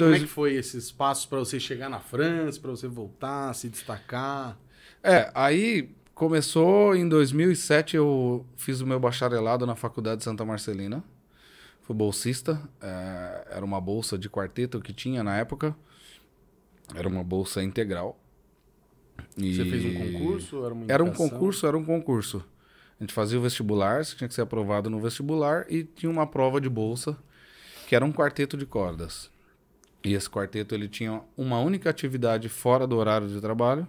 Dois... Como é que foi esses passos para você chegar na França, para você voltar, se destacar? É, aí começou em 2007, eu fiz o meu bacharelado na Faculdade de Santa Marcelina. Fui bolsista, é, era uma bolsa de quarteto que tinha na época. Era uma bolsa integral. E... Você fez um concurso? Era, era um concurso, era um concurso. A gente fazia o vestibular, você tinha que ser aprovado no vestibular e tinha uma prova de bolsa, que era um quarteto de cordas. E esse quarteto ele tinha uma única atividade fora do horário de trabalho,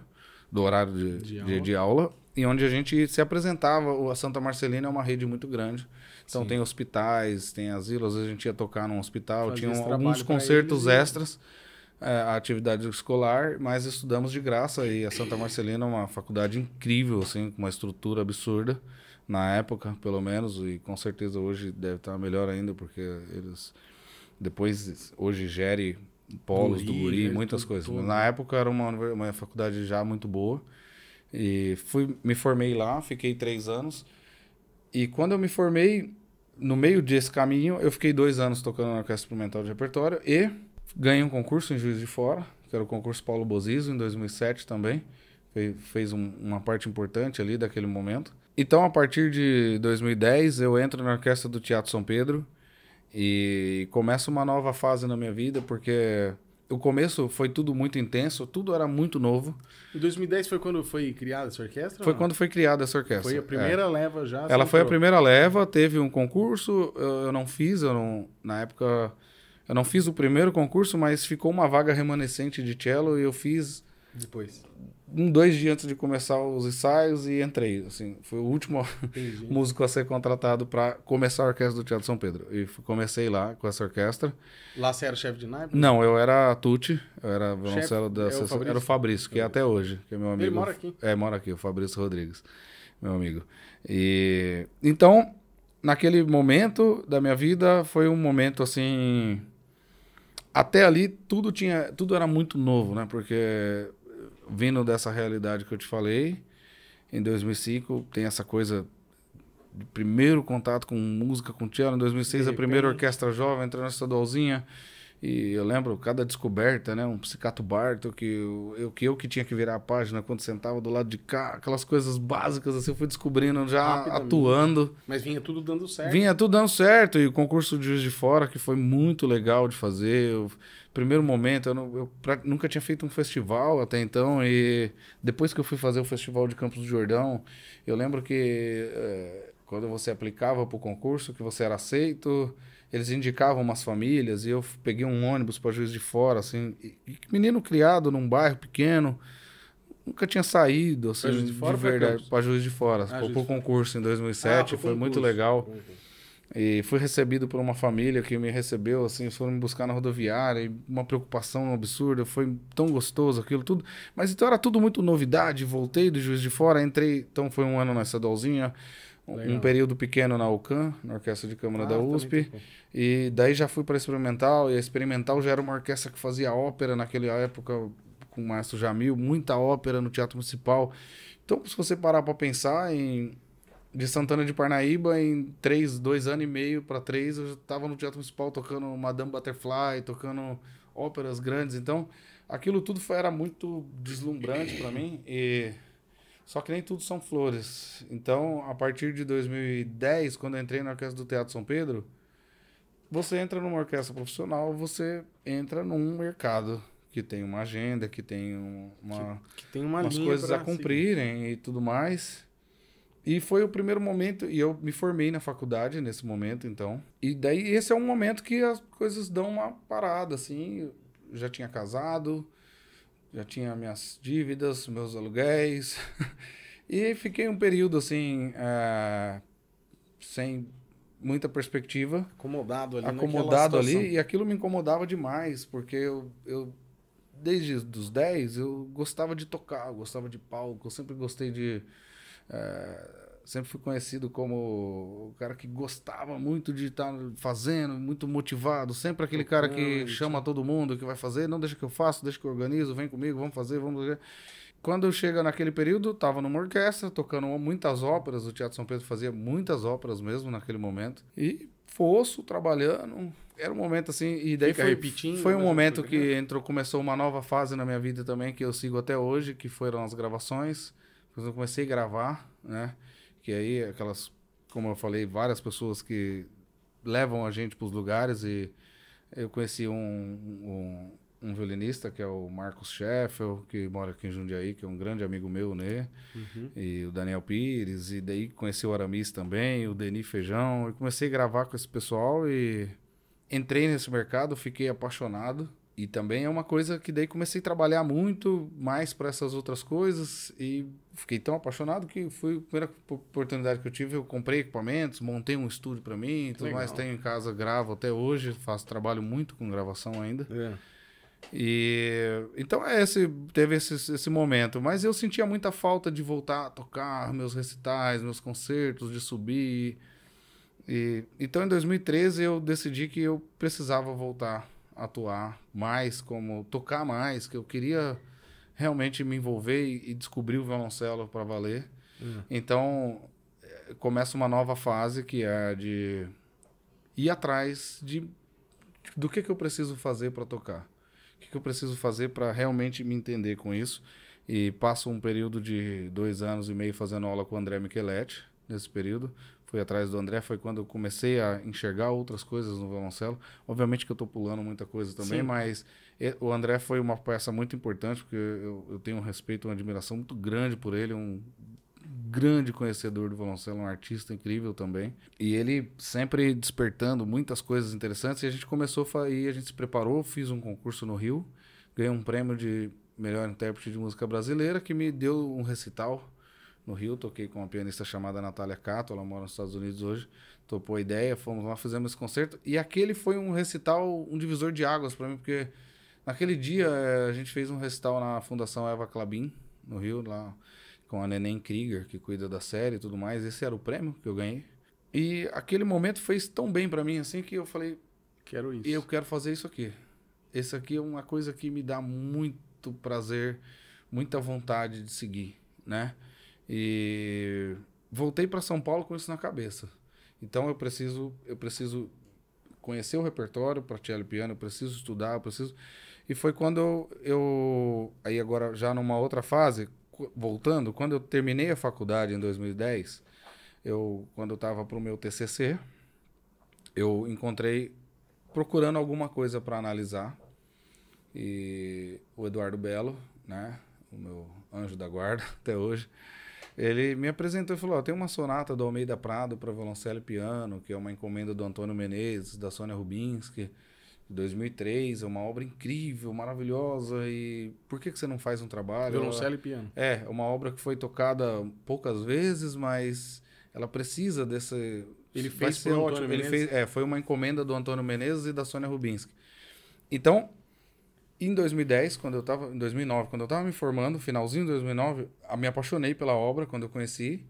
do horário de, de, aula. De, de aula e onde a gente se apresentava. A Santa Marcelina é uma rede muito grande. Então Sim. tem hospitais, tem asilos, a gente ia tocar num hospital, Fazia tinham alguns concertos eles, extras, é, a atividade escolar, mas estudamos de graça e a Santa Marcelina é uma faculdade incrível, assim, com uma estrutura absurda na época, pelo menos, e com certeza hoje deve estar melhor ainda, porque eles depois, hoje, gere polos do Guri, do Guri muitas coisas. Na época era uma, uma faculdade já muito boa. E fui, me formei lá, fiquei três anos. E quando eu me formei, no meio desse caminho, eu fiquei dois anos tocando na Orquestra Experimental de Repertório e ganhei um concurso em Juiz de Fora, que era o concurso Paulo Bozizo, em 2007 também. Fe, fez um, uma parte importante ali daquele momento. Então, a partir de 2010, eu entro na Orquestra do Teatro São Pedro e começa uma nova fase na minha vida, porque o começo foi tudo muito intenso, tudo era muito novo. Em 2010 foi quando foi criada essa orquestra? Foi quando foi criada essa orquestra. Foi a é. primeira é. leva já? Ela foi a primeira leva, teve um concurso, eu, eu não fiz, eu não, na época eu não fiz o primeiro concurso, mas ficou uma vaga remanescente de cello e eu fiz depois. Um, dois dias antes de começar os ensaios e entrei. Assim, foi o último músico a ser contratado para começar a orquestra do Teatro São Pedro. E comecei lá com essa orquestra. Lá você era chefe de naipe? Não, eu era Tucci, eu era violoncelo da é o Fabrício? Era o Fabrício, que é até hoje, que é meu amigo. Ele mora aqui. É, mora aqui, o Fabrício Rodrigues, meu amigo. E então, naquele momento da minha vida, foi um momento assim até ali tudo tinha tudo era muito novo né porque vindo dessa realidade que eu te falei, em 2005 tem essa coisa de primeiro contato com música, com teatro. Em 2006 a primeira orquestra jovem, entrando na estadualzinha. E eu lembro cada descoberta, né? Um psicato Barto, que eu, eu, que eu que tinha que virar a página quando sentava do lado de cá, aquelas coisas básicas, assim, eu fui descobrindo já né? atuando. Mas vinha tudo dando certo. Vinha tudo dando certo. E o concurso de Juiz de Fora, que foi muito legal de fazer. Eu, primeiro momento, eu, não, eu pra, nunca tinha feito um festival até então. E depois que eu fui fazer o Festival de Campos do Jordão, eu lembro que é, quando você aplicava para o concurso, que você era aceito eles indicavam umas famílias e eu peguei um ônibus para Juiz de Fora, assim, e, e menino criado num bairro pequeno, nunca tinha saído, assim, pra Juiz de, fora, de verdade, para Juiz de Fora, ah, por, concurso em 2007, ah, foi muito legal. Uhum. E fui recebido por uma família que me recebeu, assim, foram me buscar na rodoviária, e uma preocupação absurda, foi tão gostoso aquilo tudo. Mas então era tudo muito novidade, voltei do Juiz de Fora, entrei, então foi um ano nessa dolzinha, Legal. um período pequeno na UCAM, na Orquestra de Câmara ah, da USP. E daí já fui para experimental, e a experimental já era uma orquestra que fazia ópera naquela época com o Maestro Jamil, muita ópera no Teatro Municipal. Então, se você parar para pensar em de Santana de Parnaíba, em três, dois anos e meio para três, eu já estava no Teatro Municipal tocando Madame Butterfly, tocando óperas grandes. Então, aquilo tudo foi, era muito deslumbrante para mim. E só que nem tudo são flores. Então, a partir de 2010, quando eu entrei na Orquestra do Teatro São Pedro, você entra numa orquestra profissional, você entra num mercado que tem uma agenda, que tem uma que, que tem uma umas coisas a cumprirem e tudo mais. E foi o primeiro momento, e eu me formei na faculdade nesse momento, então. E daí esse é um momento que as coisas dão uma parada, assim. Eu já tinha casado, já tinha minhas dívidas, meus aluguéis. e fiquei um período assim, é, sem muita perspectiva. Acomodado ali. Acomodado ali. E aquilo me incomodava demais, porque eu, eu desde os 10, eu gostava de tocar, eu gostava de palco, eu sempre gostei de. É, sempre fui conhecido como o cara que gostava muito de estar fazendo, muito motivado, sempre aquele cara que chama todo mundo, que vai fazer, não deixa que eu faço, deixa que eu organizo, vem comigo, vamos fazer, vamos fazer. Quando chego naquele período, estava numa orquestra, tocando muitas óperas, o Teatro São Pedro fazia muitas óperas mesmo naquele momento. E fosso, trabalhando, era um momento assim e daí foi, foi um né? momento que entrou começou uma nova fase na minha vida também que eu sigo até hoje que foram as gravações eu comecei a gravar né que aí aquelas, como eu falei, várias pessoas que levam a gente para os lugares e eu conheci um, um, um, violinista que é o Marcos Scheffel, que mora aqui em Jundiaí, que é um grande amigo meu, né? Uhum. E o Daniel Pires, e daí conheci o Aramis também, o Denis Feijão. Eu comecei a gravar com esse pessoal e entrei nesse mercado, fiquei apaixonado e também é uma coisa que daí comecei a trabalhar muito mais para essas outras coisas e fiquei tão apaixonado que foi a primeira oportunidade que eu tive, eu comprei equipamentos, montei um estúdio para mim, que tudo legal. mais tenho em casa, gravo até hoje, faço trabalho muito com gravação ainda. É. E então é esse teve esse, esse momento, mas eu sentia muita falta de voltar a tocar meus recitais, meus concertos, de subir. E, então em 2013 eu decidi que eu precisava voltar atuar mais, como tocar mais, que eu queria realmente me envolver e descobrir o violoncelo para valer. Uhum. Então, eh, começa uma nova fase que é de ir atrás de tipo, do que, que eu preciso fazer para tocar. O que, que eu preciso fazer para realmente me entender com isso. E passo um período de dois anos e meio fazendo aula com o André Micheletti, nesse período fui atrás do André, foi quando eu comecei a enxergar outras coisas no violoncelo. Obviamente que eu estou pulando muita coisa também, Sim. mas o André foi uma peça muito importante, porque eu, eu tenho um respeito, uma admiração muito grande por ele, um grande conhecedor do violoncelo, um artista incrível também. E ele sempre despertando muitas coisas interessantes. E a gente começou e a gente se preparou, fiz um concurso no Rio, ganhei um prêmio de melhor intérprete de música brasileira que me deu um recital no Rio, toquei com uma pianista chamada Natália Cato, ela mora nos Estados Unidos hoje, topou a ideia, fomos lá, fizemos esse concerto, e aquele foi um recital, um divisor de águas para mim, porque naquele dia eh, a gente fez um recital na Fundação Eva Clabin, no Rio, lá com a Neném Krieger, que cuida da série e tudo mais, esse era o prêmio que eu ganhei. E aquele momento fez tão bem para mim, assim, que eu falei... Quero isso. Eu quero fazer isso aqui. Esse aqui é uma coisa que me dá muito prazer, muita vontade de seguir, né? E voltei para São Paulo com isso na cabeça. Então eu preciso, eu preciso conhecer o repertório para e piano, eu preciso estudar, eu preciso. E foi quando eu, eu, aí agora já numa outra fase, voltando, quando eu terminei a faculdade em 2010, eu quando eu estava para o meu TCC, eu encontrei procurando alguma coisa para analisar e o Eduardo Belo, né, o meu anjo da guarda até hoje, ele me apresentou e falou: oh, tem uma sonata do Almeida Prado para violoncelo e piano, que é uma encomenda do Antônio Menezes, da Sônia Rubinski, de 2003. É uma obra incrível, maravilhosa. E por que, que você não faz um trabalho? Violoncelo e piano. É, é uma obra que foi tocada poucas vezes, mas ela precisa desse. Ele fez ser ótimo. Ele fez, é, foi uma encomenda do Antônio Menezes e da Sônia Rubinski. Então, em 2010, quando eu tava, em 2009, quando eu estava me formando, finalzinho de 2009, eu me apaixonei pela obra quando eu conheci.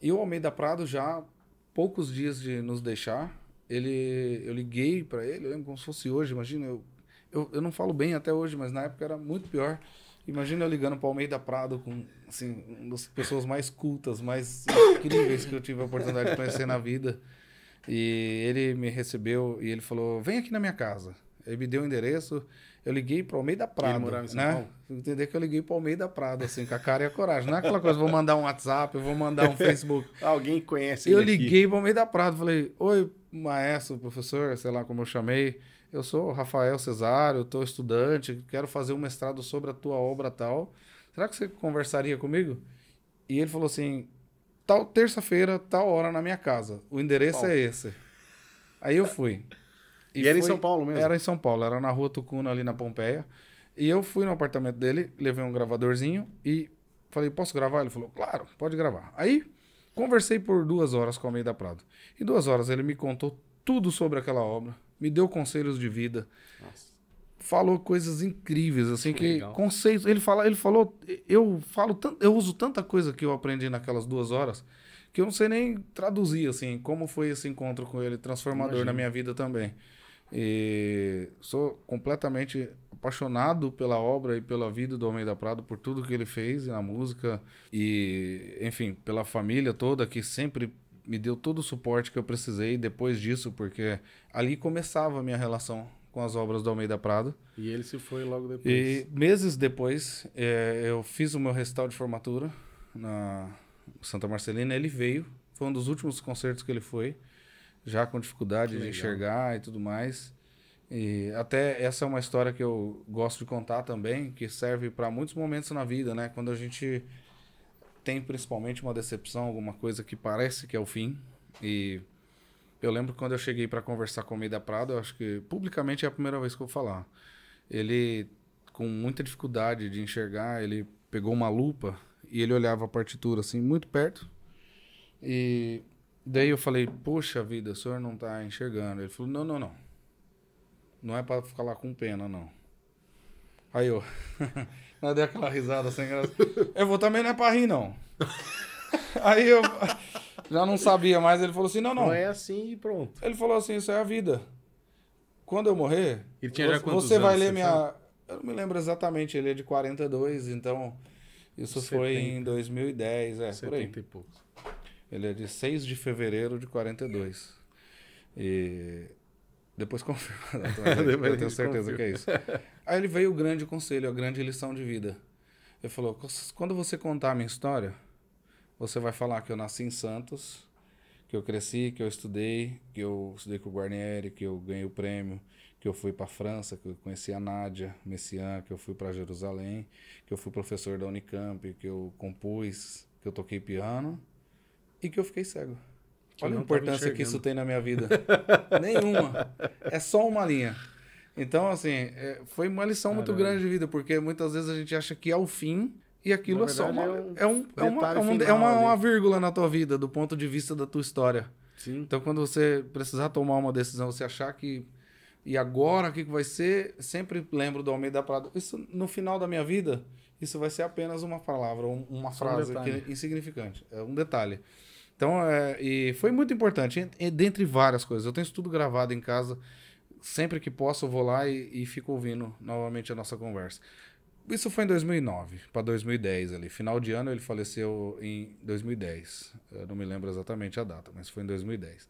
E o Almeida Prado já poucos dias de nos deixar, ele eu liguei para ele, eu lembro como se fosse hoje, imagina, eu, eu, eu não falo bem até hoje, mas na época era muito pior. Imagina eu ligando para o Almeida Prado com assim, uma das pessoas mais cultas, mais incríveis que eu tive a oportunidade de conhecer na vida. E ele me recebeu e ele falou: "Vem aqui na minha casa". Ele me deu o endereço eu liguei para o Almeida Prado. né? Entender que eu liguei para o Almeida Prado, assim, com a cara e a coragem. Não é aquela coisa, vou mandar um WhatsApp, eu vou mandar um Facebook. Alguém conhece Eu liguei para o Almeida Prado, falei, oi, maestro, professor, sei lá como eu chamei. Eu sou o Rafael Cesário, estou estudante, quero fazer um mestrado sobre a tua obra tal. Será que você conversaria comigo? E ele falou assim, tal terça-feira, tal hora na minha casa. O endereço Bom. é esse. Aí eu fui. E, e era foi, em São Paulo mesmo? Era em São Paulo, era na rua Tucuna, ali na Pompeia. E eu fui no apartamento dele, levei um gravadorzinho e falei, posso gravar? Ele falou, claro, pode gravar. Aí, conversei por duas horas com o Almeida Prado. Em duas horas ele me contou tudo sobre aquela obra, me deu conselhos de vida. Nossa. Falou coisas incríveis, assim, que, que conceitos. Ele, fala, ele falou, eu falo tanto, eu uso tanta coisa que eu aprendi naquelas duas horas que eu não sei nem traduzir, assim, como foi esse encontro com ele, transformador Imagina. na minha vida também. E sou completamente apaixonado pela obra e pela vida do Almeida Prado, por tudo que ele fez na música e, enfim, pela família toda que sempre me deu todo o suporte que eu precisei depois disso, porque ali começava a minha relação com as obras do Almeida Prado. E ele se foi logo depois. E meses depois, é, eu fiz o meu recital de formatura na Santa Marcelina, ele veio, foi um dos últimos concertos que ele foi já com dificuldade que de legal. enxergar e tudo mais. E até essa é uma história que eu gosto de contar também, que serve para muitos momentos na vida, né? Quando a gente tem principalmente uma decepção, alguma coisa que parece que é o fim. E eu lembro quando eu cheguei para conversar com o Meida Prado, eu acho que publicamente é a primeira vez que eu vou falar. Ele, com muita dificuldade de enxergar, ele pegou uma lupa e ele olhava a partitura assim, muito perto. E Daí eu falei, poxa vida, o senhor não tá enxergando. Ele falou, não, não, não. Não é para ficar lá com pena, não. Aí eu, eu dei aquela risada sem graça. Eu vou também não é pra rir, não. Aí eu já não sabia mais. Ele falou assim, não, não. Não é assim e pronto. Ele falou assim, isso é a vida. Quando eu morrer, Ele tinha já você, você vai ler você minha... Sabe? Eu não me lembro exatamente, ele é de 42, então... Isso 70. foi em 2010, é, 70 por aí. e poucos. Ele é de 6 de fevereiro de 42. E depois confirma. eu tenho certeza que é isso. Aí ele veio o grande conselho, a grande lição de vida. Ele falou: quando você contar a minha história, você vai falar que eu nasci em Santos, que eu cresci, que eu estudei, que eu estudei com o Guarnieri, que eu ganhei o prêmio, que eu fui para a França, que eu conheci a Nádia Messian, que eu fui para Jerusalém, que eu fui professor da Unicamp, que eu compus, que eu toquei piano e que eu fiquei cego. Que Olha a importância que isso tem na minha vida. Nenhuma. É só uma linha. Então, assim, é, foi uma lição Caramba. muito grande de vida, porque muitas vezes a gente acha que é o fim e aquilo é só uma. É, é, um, é, uma, é, é uma, né? uma, vírgula na tua vida, do ponto de vista da tua história. Sim. Então, quando você precisar tomar uma decisão, você achar que. E agora, o que, que vai ser? Sempre lembro do Almeida Prado. Isso, no final da minha vida, isso vai ser apenas uma palavra, uma só frase um que é insignificante. É um detalhe. Então, é, e foi muito importante, dentre várias coisas. Eu tenho isso tudo gravado em casa. Sempre que posso, eu vou lá e, e fico ouvindo novamente a nossa conversa. Isso foi em 2009 para 2010 ali. Final de ano ele faleceu em 2010. Eu não me lembro exatamente a data, mas foi em 2010.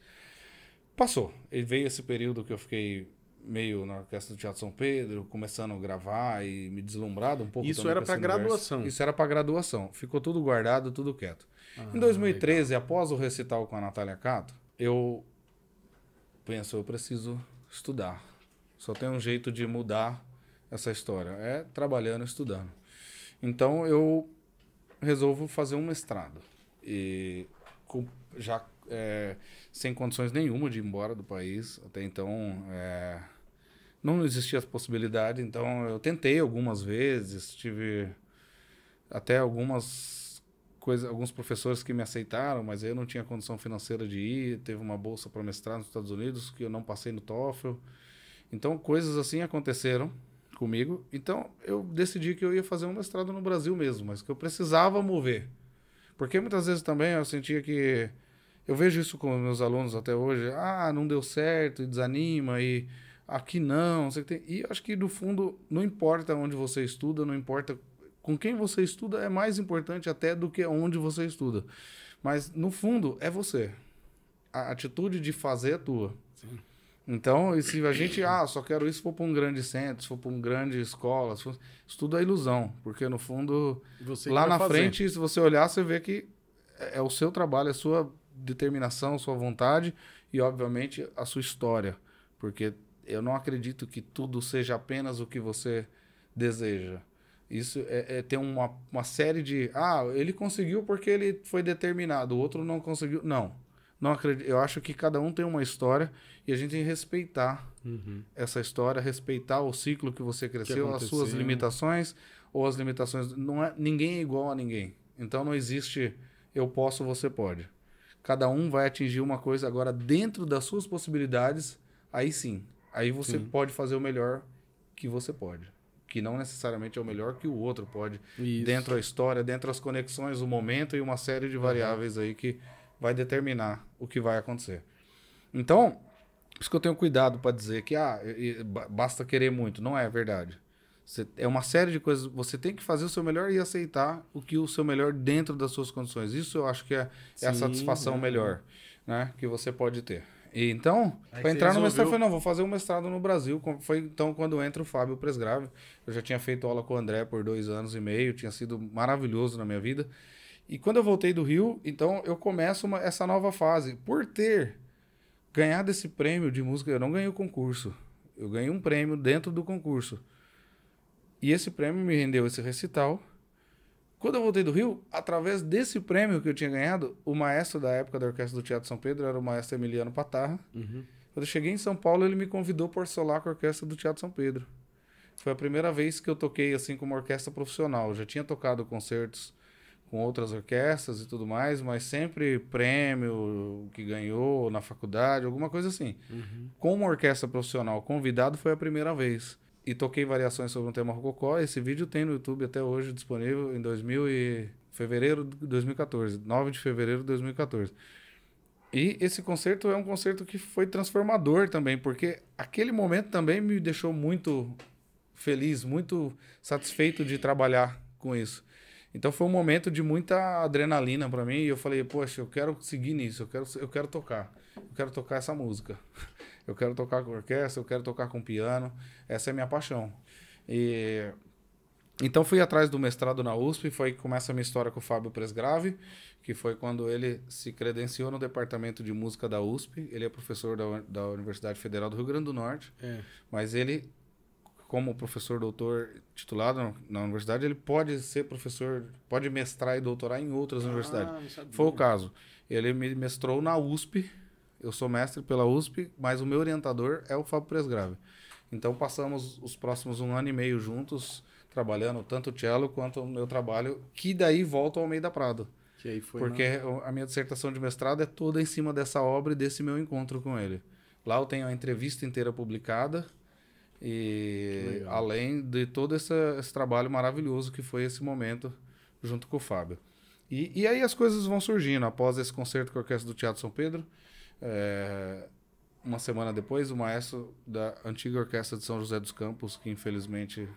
Passou. E veio esse período que eu fiquei meio na Orquestra do Teatro São Pedro, começando a gravar e me deslumbrado um pouco. Isso era para graduação. Isso era para graduação. Ficou tudo guardado, tudo quieto. Ah, em 2013, legal. após o recital com a Natália Cato, eu penso, eu preciso estudar. Só tem um jeito de mudar essa história, é trabalhando, estudando. Então eu resolvo fazer um mestrado. E com, já é, sem condições nenhuma de ir embora do país. Até então é, não existia a possibilidade. Então eu tentei algumas vezes, tive até algumas alguns professores que me aceitaram, mas eu não tinha condição financeira de ir. Teve uma bolsa para mestrado nos Estados Unidos que eu não passei no TOEFL. Então, coisas assim aconteceram comigo. Então, eu decidi que eu ia fazer um mestrado no Brasil mesmo, mas que eu precisava mover. Porque muitas vezes também eu sentia que eu vejo isso com meus alunos até hoje. Ah, não deu certo, e desanima e aqui não. Você tem... E acho que, no fundo, não importa onde você estuda, não importa com quem você estuda é mais importante até do que onde você estuda. Mas, no fundo, é você. A atitude de fazer é tua. Sim. Então, se a gente, ah, só quero isso se for para um grande centro, se for para uma grande escola, for... isso tudo é ilusão, porque no fundo, lá na fazer. frente, se você olhar, você vê que é, é o seu trabalho, é a sua determinação, a sua vontade e, obviamente, a sua história, porque eu não acredito que tudo seja apenas o que você deseja. Isso é, é uma, uma série de. Ah, ele conseguiu porque ele foi determinado, o outro não conseguiu. Não. não acredito, eu acho que cada um tem uma história e a gente tem que respeitar uhum. essa história, respeitar o ciclo que você cresceu, que as suas limitações ou as limitações. Não é, ninguém é igual a ninguém. Então não existe eu posso, você pode. Cada um vai atingir uma coisa agora dentro das suas possibilidades, aí sim. Aí você sim. pode fazer o melhor que você pode que não necessariamente é o melhor que o outro pode, Isso. dentro da história, dentro das conexões, o momento e uma série de variáveis uhum. aí que vai determinar o que vai acontecer. Então, por isso que eu tenho cuidado para dizer que ah, basta querer muito, não é verdade. Você, é uma série de coisas. Você tem que fazer o seu melhor e aceitar o que o seu melhor dentro das suas condições. Isso eu acho que é, é Sim, a satisfação é. melhor né, que você pode ter. E então, para entrar no mestrado, eu falei, não, vou fazer um mestrado no Brasil. Foi então quando entra o Fábio Presgrave. Eu já tinha feito aula com o André por dois anos e meio, tinha sido maravilhoso na minha vida. E quando eu voltei do Rio, então eu começo uma, essa nova fase. Por ter ganhado esse prêmio de música, eu não ganhei o concurso. Eu ganhei um prêmio dentro do concurso. E esse prêmio me rendeu esse recital quando eu voltei do Rio, através desse prêmio que eu tinha ganhado, o maestro da época da Orquestra do Teatro São Pedro era o maestro Emiliano Patarra. Uhum. Quando eu cheguei em São Paulo, ele me convidou para solar com a Orquestra do Teatro São Pedro. Foi a primeira vez que eu toquei assim como orquestra profissional. Eu já tinha tocado concertos com outras orquestras e tudo mais, mas sempre prêmio que ganhou na faculdade, alguma coisa assim. Uhum. Com uma orquestra profissional convidado foi a primeira vez e toquei variações sobre um tema rococó. Esse vídeo tem no YouTube até hoje disponível em 2000 e fevereiro de 2014, 9 de fevereiro de 2014. E esse concerto é um concerto que foi transformador também, porque aquele momento também me deixou muito feliz, muito satisfeito de trabalhar com isso. Então foi um momento de muita adrenalina para mim e eu falei, poxa, eu quero seguir nisso, eu quero, eu quero tocar, eu quero tocar essa música. Eu quero tocar com orquestra, eu quero tocar com piano. Essa é a minha paixão. E então fui atrás do mestrado na USP, foi que começa a minha história com o Fábio Presgrave, que foi quando ele se credenciou no departamento de música da USP. Ele é professor da, da Universidade Federal do Rio Grande do Norte, é. mas ele, como professor doutor titulado na universidade, ele pode ser professor, pode mestrar e doutorar em outras ah, universidades. Foi o caso. Ele me mestrou na USP eu sou mestre pela USP, mas o meu orientador é o Fábio Presgrave. Então passamos os próximos um ano e meio juntos, trabalhando tanto o cello quanto o meu trabalho, que daí volto ao meio da Prado. Que aí foi porque a minha dissertação de mestrado é toda em cima dessa obra e desse meu encontro com ele. Lá eu tenho a entrevista inteira publicada, e além de todo esse, esse, trabalho maravilhoso que foi esse momento junto com o Fábio. E, e aí as coisas vão surgindo. Após esse concerto com a Orquestra do Teatro São Pedro, é, uma semana depois, o maestro da antiga orquestra de São José dos Campos, que infelizmente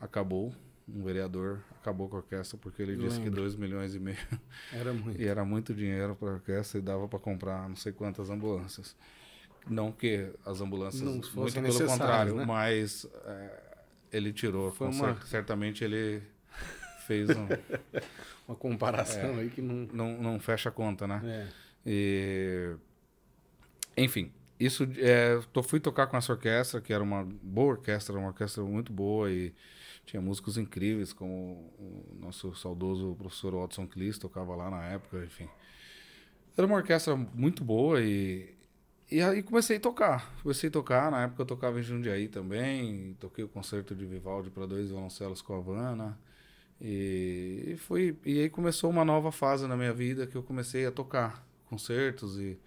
acabou, um vereador acabou com a orquestra porque ele disse que 2 milhões e meio era muito. e era muito dinheiro para a orquestra e dava para comprar não sei quantas ambulâncias. Não que as ambulâncias não fossem muito pelo contrário, né? mas é, ele tirou, Foi uma... certamente ele fez um, uma comparação é, aí que não... não não fecha a conta, né? É. E enfim, isso é, tô, fui tocar com essa orquestra, que era uma boa orquestra, uma orquestra muito boa e tinha músicos incríveis, como o nosso saudoso professor Watson Clis tocava lá na época, enfim. Era uma orquestra muito boa e, e aí comecei a tocar. Comecei a tocar, na época eu tocava em Jundiaí também, toquei o concerto de Vivaldi para dois violoncelos com a Havana. E, e, fui e aí começou uma nova fase na minha vida que eu comecei a tocar concertos e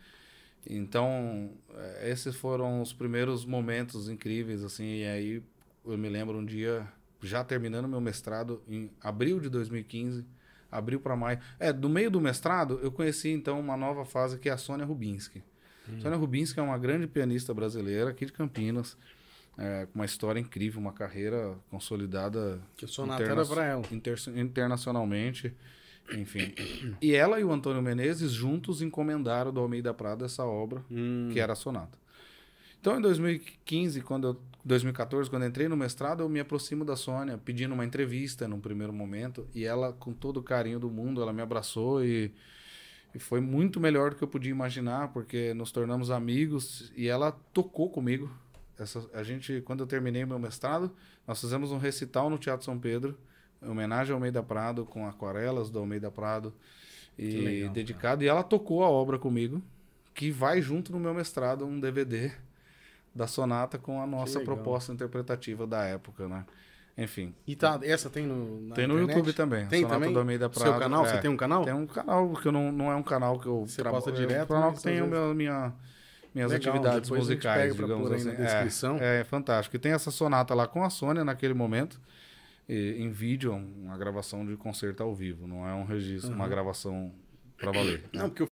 então, é, esses foram os primeiros momentos incríveis, assim, e aí eu me lembro um dia, já terminando meu mestrado, em abril de 2015, abril para maio. É, do meio do mestrado, eu conheci então uma nova fase que é a Sônia Rubinski. Hum. Sônia Rubinski é uma grande pianista brasileira aqui de Campinas, é, com uma história incrível, uma carreira consolidada. Que eu sou interna... pra ela. Inter... internacionalmente. Enfim. E ela e o Antônio Menezes juntos encomendaram do Almeida Prado essa obra, hum. que era a Sonata. Então, em 2015, quando eu, 2014, quando eu entrei no mestrado, eu me aproximo da Sônia, pedindo uma entrevista num primeiro momento, e ela, com todo o carinho do mundo, ela me abraçou e, e foi muito melhor do que eu podia imaginar, porque nos tornamos amigos e ela tocou comigo. Essa, a gente, quando eu terminei meu mestrado, nós fizemos um recital no Teatro São Pedro homenagem ao Almeida Prado, com aquarelas do Almeida Prado, e legal, dedicado. Cara. E ela tocou a obra comigo, que vai junto no meu mestrado, um DVD da sonata com a nossa proposta interpretativa da época, né? Enfim. E tá, essa tem no Tem no internet? YouTube também. Tem Sonata também? do Almeida Prado. Seu canal? É, você tem um canal? Tem um canal, porque não, não é um canal que eu trabalho. direto? É um canal né? que tem vezes... minha, minha, minhas Legal, atividades musicais, digamos assim. É, é, fantástico. E tem essa sonata lá com a Sônia naquele momento em vídeo, é uma gravação de concerto ao vivo, não é um registro, uhum. uma gravação para valer. Não, porque o